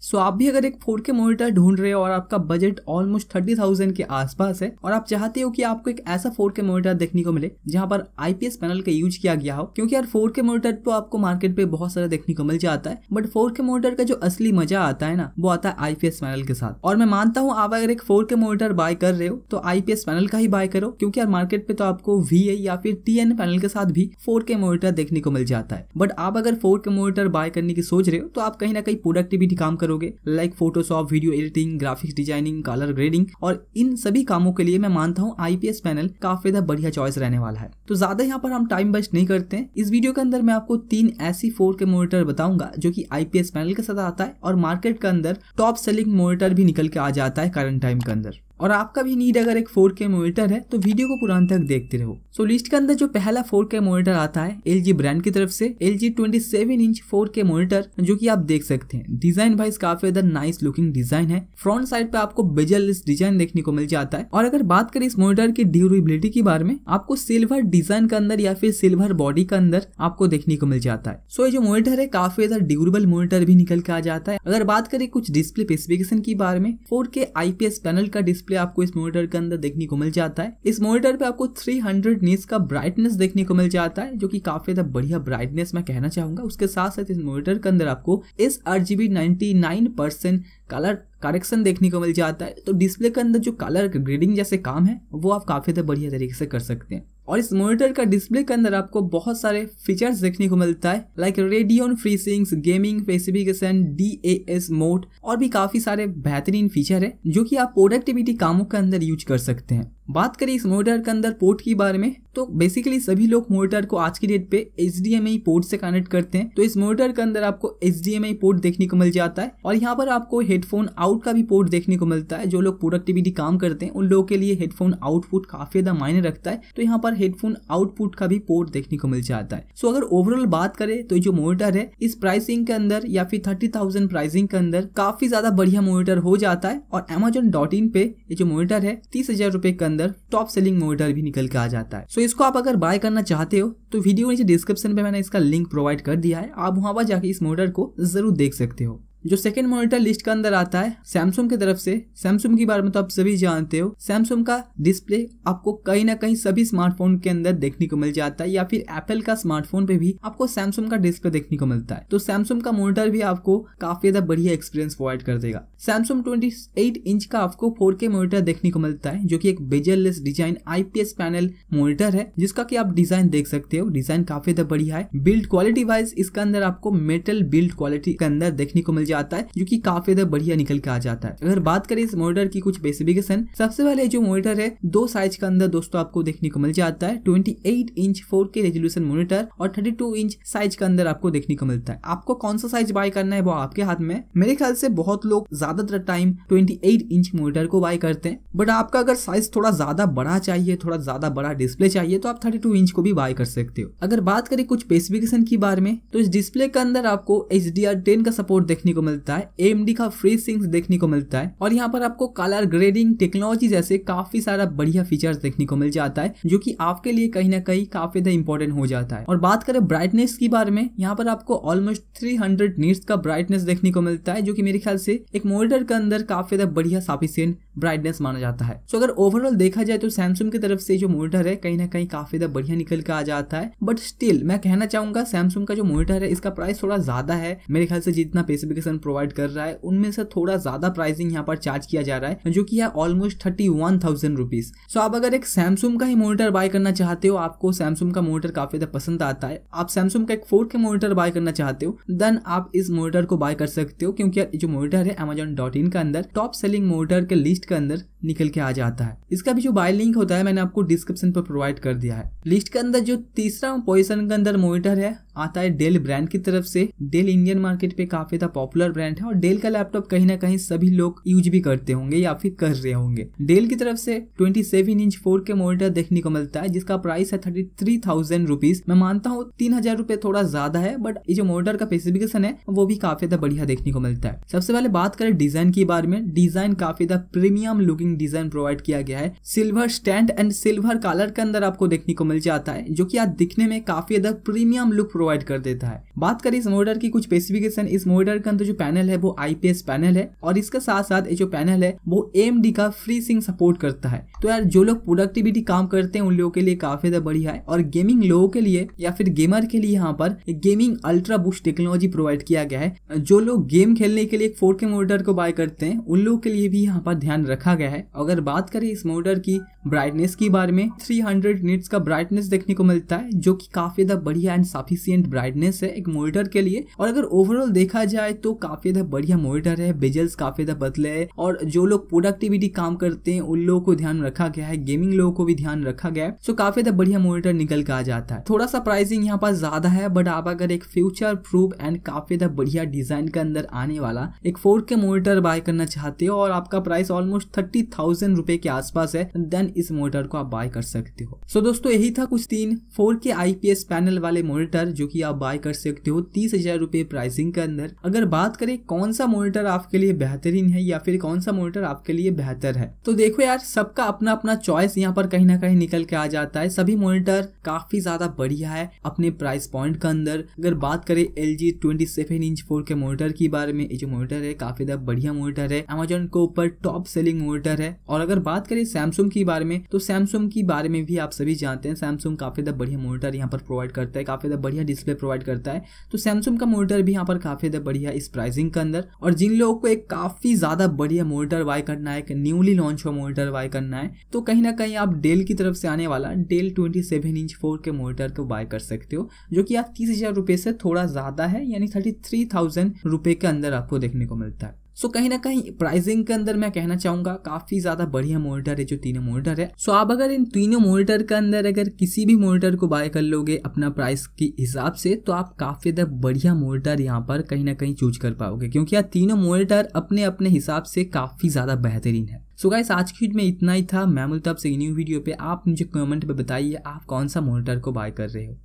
सो so, आप भी अगर एक फोर के मोनिटर ढूंढ रहे हो और आपका बजट ऑलमोस्ट थर्टी थाउजेंड के आसपास है और आप चाहते हो कि आपको एक ऐसा फोर के मोनिटर देखने को मिले जहां पर आईपीएस पैनल का यूज किया गया हो क्योंकि यार के मोनिटर तो आपको मार्केट पे बहुत सारा देखने को मिल जाता है बट फोर के मोनिटर का जो असली मजा आता है ना वो आता है आईपीएस पैनल के साथ और मैं मानता हूँ आप अगर एक फोर के मोनिटर बाय कर रहे हो तो आईपीएस पैनल का ही बाय करो क्योंकि यार मार्केट पे तो आपको वी या फिर टी पैनल के साथ भी फोर के मोनिटर देखने को मिल जाता है बट आप अगर फोर के मोनिटर बाय करने की सोच रहे हो तो आप कहीं ना कहीं प्रोडक्टिविटी काम कर करोगे like Photoshop video editing graphics designing colour grading और इन सभी कामों के लिए मैं मानता हूँ आईपीएस पैनल काफी बढ़िया चॉइस रहने वाला है तो ज्यादा यहाँ पर हम टाइम वेस्ट नहीं करते हैं इस वीडियो के अंदर मैं आपको तीन ऐसी फोर के मोनिटर बताऊंगा जो की आईपीएस पैनल के साथ आता है और मार्केट के अंदर टॉप सेलिंग मोनिटर भी निकल के आ जाता है करंट टाइम के अंदर और आपका भी नीड अगर एक फोर के मोनिटर है तो वीडियो को पुरान तक देखते रहो सो लिस्ट के अंदर जो पहला फोर के मोनिटर आता है एल ब्रांड की तरफ से L G twenty seven inch four K monitor जो की आप देख सकते हैं डिजाइन वाइज काफी अदर नाइस लुकिंग डिजाइन है फ्रंट साइड पे आपको बेजललेस डिजाइन देखने को मिल जाता है और अगर बात करें इस मोनिटर की ड्यूरेबिलिटी के बारे में आपको सिल्वर डिजाइन के अंदर या फिर सिल्वर बॉडी के अंदर आपको देखने को मिल जाता है सो so, ये जो मोनिटर है काफी ज्यादा ड्यूरेबल मोनिटर भी निकल के आ जाता है अगर बात करें कुछ डिस्प्ले स्पेसिफिकेशन के बारे में फोर के आईपीएस पैनल का डिस्प्ले डिस्प्ले आपको इस मोनिटर के अंदर देखने को मिल जाता है इस मोनिटर पे आपको 300 हंड्रेड नीस का ब्राइटनेस देखने को मिल जाता है जो कि काफी ज्यादा बढ़िया ब्राइटनेस मैं कहना चाहूंगा उसके साथ साथ इस मोनिटर के अंदर आपको इस आर जी कलर करेक्शन देखने को मिल जाता है तो डिस्प्ले के अंदर जो कलर ग्रेडिंग जैसे काम है वो आप काफी ज्यादा बढ़िया तरीके से कर सकते हैं और इस मॉनिटर का डिस्प्ले के अंदर आपको बहुत सारे फीचर्स देखने को मिलता है like Radeon sync gaming specification D A S mode और भी काफी सारे बेहतरीन फीचर है जो कि आप प्रोडक्टिविटी कामों के अंदर यूज कर सकते हैं बात करें इस मॉनिटर के अंदर पोर्ट के बारे में तो बेसिकली सभी लोग मोनिटर को आज की डेट पे एच पोर्ट से कनेक्ट करते हैं तो इस मोनिटर के अंदर आपको एच पोर्ट देखने को मिल जाता है और यहाँ पर आपको हेडफोन आउट का भी पोर्ट देखने को मिलता है जो लोग प्रोडक्टिविटी काम करते हैं उन लोगों के लिए हेडफोन आउटपुट काफी ज्यादा मायने रखता है तो यहाँ पर हेडफोन आउटपुट का भी पोर्ट देखने को मिल जाता है सो अगर ओवरऑल बात करें तो जो मोनिटर है इस प्राइसिंग के अंदर या फिर थर्टी थाउजेंड प्राइसिंग के अंदर काफी ज्यादा बढ़िया मोनिटर हो जाता है और अमेजोन डॉट इन पे ये जो मोनिटर है तीस हजार रुपए के अंदर टॉप सेलिंग मोनिटर भी निकल के आ जाता है सो इसको आप अगर बाय करना चाहते हो तो वीडियो नीचे डिस्क्रिप्शन पे मैंने इसका लिंक प्रोवाइड कर दिया है आप वहाँ पर जाके इस मोटर को ज़रूर देख सकते हो जो सेकेंड मॉनिटर लिस्ट का अंदर आता है सैमसंग की तरफ से सैमसंग के बारे में तो आप सभी जानते हो सैमसंग का डिस्प्ले आपको कहीं ना कहीं सभी स्मार्टफोन के अंदर देखने को मिल जाता है या फिर एप्पल का स्मार्टफोन पे भी आपको सैमसंग का डिस्प्ले देखने को मिलता है तो सैमसंग का मॉनिटर भी आपको काफी ज्यादा बढ़िया एक्सपीरियंस प्रोवाइड कर देगा सैमसंग ट्वेंटी इंच का आपको फोर मॉनिटर देखने को मिलता है जो की एक bezelless design IPS panel monitor है जिसका की आप डिजाइन देख सकते हो डिजाइन काफी ज्यादा बढ़िया है बिल्ड क्वालिटी वाइज इसका अंदर आपको मेटल बिल्ड क्वालिटी के अंदर देखने को मिल जाता है जो की काफी ज्यादा बढ़िया निकल के आ जाता है अगर बात करें इस मोनिटर की कुछ स्पेसिफिकेशन सबसे पहले जो मोनिटर है दो साइज के अंदर दोस्तों आपको देखने को मिल जाता है 28 इंच 4K रेजोल्यूशन मोनिटर और 32 इंच साइज के अंदर आपको देखने को मिलता है आपको कौन सा साइज बाय करना है वो आपके हाथ में मेरे ख्याल से बहुत लोग ज्यादातर टाइम 28 इंच मोनिटर को बाय करते हैं बट आपका अगर साइज थोड़ा ज्यादा बड़ा चाहिए थोड़ा ज्यादा बड़ा डिस्प्ले चाहिए तो आप 32 इंच को भी बाय कर सकते हो अगर बात करें कुछ स्पेसिफिकेशन की बारे में तो इस डिस्प्ले के अंदर आपको एच डी का सपोर्ट देखने को को मिलता है एम का फ्री सिंग देखने को मिलता है और यहाँ पर आपको कलर ग्रेडिंग टेक्नोलॉजी जैसे काफी सारा बढ़िया फीचर्स देखने को मिल जाता है जो कि आपके लिए कहीं ना कहीं काफी ज्यादा इंपॉर्टेंट हो जाता है और बात करें ब्राइटनेस के बारे में यहाँ पर आपको ऑलमोस्ट थ्री हंड्रेड का ब्राइटनेस देखने को मिलता है जो की मेरे ख्याल से एक मोनिटर के अंदर काफी ज्यादा बढ़िया सफिशियंट ब्राइटनेस माना जाता है सो अगर ओवरऑल देखा जाए तो सैमसंग की तरफ से जो मोनिटर है कहीं ना कहीं काफी ज्यादा बढ़िया निकल के आ जाता है बट स्टिल मैं कहना चाहूंगा सैमसंग का जो मोनिटर है इसका प्राइस थोड़ा ज्यादा है मेरे ख्याल से जितना पेसिफिक वेरिएशन प्रोवाइड कर रहा है उनमें से थोड़ा ज़्यादा प्राइसिंग यहाँ पर चार्ज किया जा रहा है जो कि है almost thirty one thousand rupees so आप अगर एक सैमसंग का ही मोनिटर बाय करना चाहते हो आपको सैमसंग का मोनिटर काफ़ी ज़्यादा पसंद आता है आप सैमसंग का एक फोर्थ के मोनिटर बाय करना चाहते हो देन आप इस मोनिटर को बाय कर सकते हो क्योंकि जो मोनिटर है अमेजोन डॉट इन के अंदर टॉप सेलिंग मोनिटर के लिस्ट के अंदर निकल के आ जाता है इसका भी जो बाय लिंक होता है मैंने आपको डिस्क्रिप्शन पर प्रोवाइड कर दिया है लिस्ट के अंदर जो तीसरा पोजिशन के अंदर मोनिटर है आता है डेल ब्रांड की तरफ से डेल इंडियन मार्केट पे काफी ज्यादा पॉपुलर ब्रांड है और डेल का लैपटॉप कहीं ना कहीं सभी लोग यूज भी करते होंगे या फिर कर रहे होंगे डेल की तरफ से 27 इंच फोर के मोनिटर देखने को मिलता है जिसका प्राइस है थर्टी थ्री थाउजेंड रुपीज मैं मानता हूँ तीन हजार रुपए थोड़ा ज्यादा है बट ये जो मोनिटर का स्पेसिफिकेशन है वो भी काफी ज्यादा बढ़िया देखने को मिलता है सबसे पहले बात करें डिजाइन के बारे में डिजाइन काफी ज्यादा premium looking driving design provide किया गया है silver stand and silver colour के अंदर आपको देखने को मिल जाता है जो कि आज दिखने में काफी ज्यादा प्रीमियम लुक प्रोवाइड कर देता है बात करें इस मॉडल की कुछ स्पेसिफिकेशन इस मॉडल के अंदर जो पैनल है वो आईपीएस पैनल है और इसके साथ साथ जो पैनल है वो एम का फ्री सिंग सपोर्ट करता है तो यार जो लोग प्रोडक्टिविटी काम करते हैं उन लोगों के लिए काफी ज्यादा बढ़िया है और गेमिंग लोगों के लिए या फिर गेमर के लिए यहाँ पर gaming ultra boost technology provide किया गया है जो लोग गेम खेलने के लिए एक फोर के मोडर को बाय करते हैं उन लोगों के लिए भी यहाँ पर ध्यान रखा गया है है अगर बात करें इस मोटर की ब्राइटनेस के बारे में 300 हंड्रेड निट्स का ब्राइटनेस देखने को मिलता है जो कि काफी ज्यादा बढ़िया एंड सफिशियंट ब्राइटनेस है एक मोटर के लिए और अगर ओवरऑल देखा जाए तो काफी ज्यादा बढ़िया मोटर है बेजल्स काफी ज्यादा बदले है और जो लोग प्रोडक्टिविटी काम करते हैं उन लोगों को ध्यान रखा गया है गेमिंग लोगों को भी ध्यान रखा गया है सो काफी ज्यादा बढ़िया मोटर निकल के आ जाता है थोड़ा सा प्राइसिंग यहाँ पर ज्यादा है बट आप अगर एक फ्यूचर प्रूफ एंड काफी ज्यादा बढ़िया डिजाइन के अंदर आने वाला एक फोर के मोटर बाय करना चाहते हो और आपका प्राइस ऑलमोस्ट थर्टी थाउजेंड रुपए के आसपास है देन इस मोनिटर को आप बाय कर सकते हो सो so दोस्तों यही था कुछ तीन फोर के आईपीएस पैनल वाले मोनिटर जो कि आप बाय कर सकते हो तीस हजार रुपए प्राइसिंग के अंदर अगर बात करें कौन सा मोनिटर आपके लिए बेहतरीन है या फिर कौन सा मोनिटर आपके लिए बेहतर है तो देखो यार सबका अपना अपना चॉइस यहाँ पर कहीं ना कहीं निकल के आ जाता है सभी मोनिटर काफी ज्यादा बढ़िया है अपने प्राइस पॉइंट के अंदर अगर बात करें L G twenty seven inch four K monitor के बारे में ये जो मोनिटर है काफी ज्यादा बढ़िया मोनिटर है अमेजोन के ऊपर टॉप सेलिंग मोनिटर बेहतर है और अगर बात करें सैमसंग के बारे में तो सैमसंग के बारे में भी आप सभी जानते हैं सैमसंग काफ़ी ज़्यादा बढ़िया मोनिटर यहाँ पर प्रोवाइड करता है काफ़ी ज़्यादा बढ़िया डिस्प्ले प्रोवाइड करता है तो सैमसंग का मोनिटर भी यहाँ पर काफ़ी ज़्यादा बढ़िया इस प्राइसिंग के अंदर और जिन लोगों को एक काफ़ी ज़्यादा बढ़िया मोनिटर बाय करना है एक न्यूली लॉन्च हुआ मोनिटर बाय करना है तो कहीं ना कहीं आप डेल की तरफ से आने वाला Dell twenty inch four K monitor को बाय कर सकते हो जो कि आप तीस हज़ार से थोड़ा ज़्यादा है यानी थर्टी थ्री के अंदर आपको देखने को मिलता है सो कहीं ना कहीं प्राइसिंग के अंदर मैं कहना चाहूंगा काफी ज्यादा बढ़िया मॉनिटर है जो तीनों मॉनिटर है सो आप अगर इन तीनों मॉनिटर के अंदर अगर किसी भी मॉनिटर को बाय कर लोगे अपना प्राइस के हिसाब से तो आप काफी ज्यादा बढ़िया मॉनिटर यहाँ पर कहीं ना कहीं चूज कर पाओगे क्योंकि यहाँ तीनों मॉनिटर अपने अपने हिसाब से काफी ज्यादा बेहतरीन है सो so गाइस आज की में इतना ही था मैं मिलता आपसे न्यू वीडियो पे आप मुझे कमेंट में बताइए आप कौन सा मॉनिटर को बाय कर रहे हो